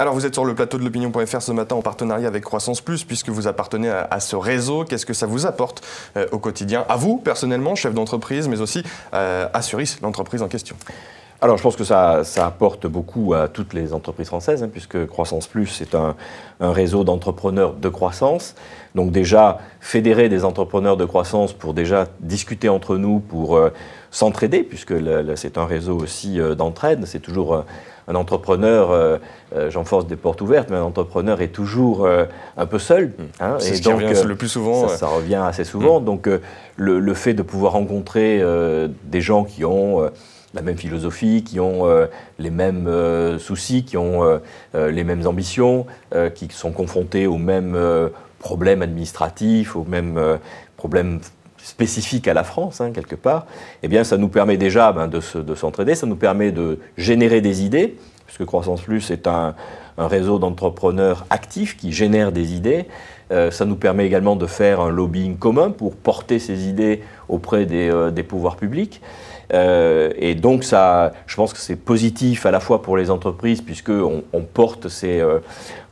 Alors vous êtes sur le plateau de l'opinion.fr ce matin en partenariat avec Croissance Plus puisque vous appartenez à, ce réseau. Qu'est-ce que ça vous apporte euh, au quotidien À vous personnellement, chef d'entreprise, mais aussi à euh, Suris, l'entreprise en question alors, je pense que ça, apporte beaucoup à toutes les entreprises françaises, hein, puisque Croissance Plus est un, un réseau d'entrepreneurs de croissance. Donc déjà, fédérer des entrepreneurs de croissance pour déjà discuter entre nous, pour euh, s'entraider, puisque c'est un réseau aussi euh, d'entraide. C'est toujours euh, un entrepreneur, j'enforce des portes ouvertes, mais un entrepreneur est toujours un peu seul. Mm. Hein. c'est ce qui revient le plus souvent. Ça, revient assez souvent. Mm. Donc le, fait de pouvoir rencontrer des gens qui ont la même philosophie, qui ont les mêmes soucis, qui ont les mêmes ambitions, qui sont confrontés aux mêmes problèmes administratifs ou même euh, problèmes spécifiques à la France, hein, quelque part, eh bien, ça nous permet déjà ben, de s'entraider, ça nous permet de générer des idées, puisque Croissance Plus est un, réseau d'entrepreneurs actifs qui génèrent des idées. Euh, ça nous permet également de faire un lobbying commun pour porter ces idées auprès des, euh, pouvoirs publics. Euh, et donc, ça, je pense que c'est positif à la fois pour les entreprises, puisqu'on on porte, ces,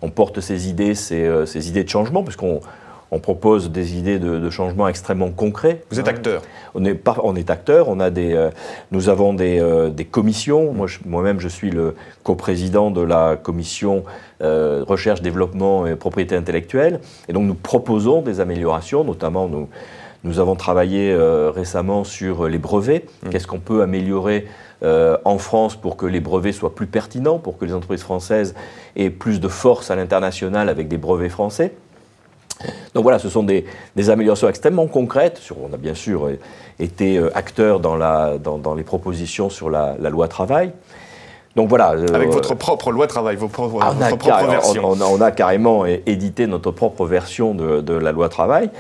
on porte ces idées, ces idées de changement, puisqu'on on propose des idées de, changement extrêmement concrets. Vous êtes hein. acteur on est, pas on est acteur, on a des, euh, nous avons des, euh, commissions. Mm. Moi-même, je, suis le coprésident de la commission euh, recherche, développement et propriété intellectuelle. Et donc, nous proposons des améliorations, notamment nous, avons travaillé récemment sur les brevets. Mm. Qu'est-ce qu'on peut améliorer en France pour que les brevets soient plus pertinents, pour que les entreprises françaises aient plus de force à l'international avec des brevets français. Donc voilà, ce sont des, améliorations extrêmement concrètes. Sur, on a bien sûr euh, été euh, acteur dans, dans, les propositions sur la, loi travail. Donc voilà. Euh, Avec votre propre loi travail, vos ah, votre propre version. On, a, carrément édité notre propre version de, la loi travail.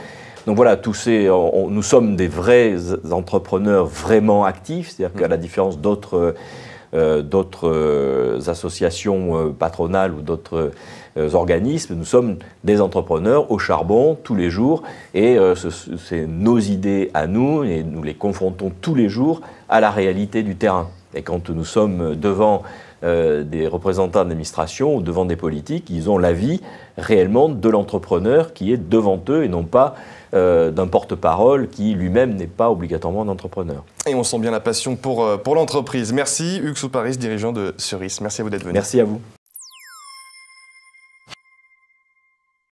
Donc voilà, tous ces, nous sommes des vrais entrepreneurs vraiment actifs, c'est-à-dire qu'à mm. la différence d'autres euh, d'autres euh, associations euh, patronales ou d'autres organismes. Nous sommes des entrepreneurs au charbon tous les jours et c'est nos idées à nous et nous les confrontons tous les jours à la réalité du terrain. Et quand nous sommes devant euh, des représentants d'administration ou devant des politiques, ils ont l'avis réellement de l'entrepreneur qui est devant eux et non pas euh, d'un porte-parole qui lui-même n'est pas obligatoirement un entrepreneur. Et on sent bien la passion pour, euh, pour l'entreprise. Merci ou Paris, dirigeant de Cerise. Merci à vous d'être venu. Merci à vous.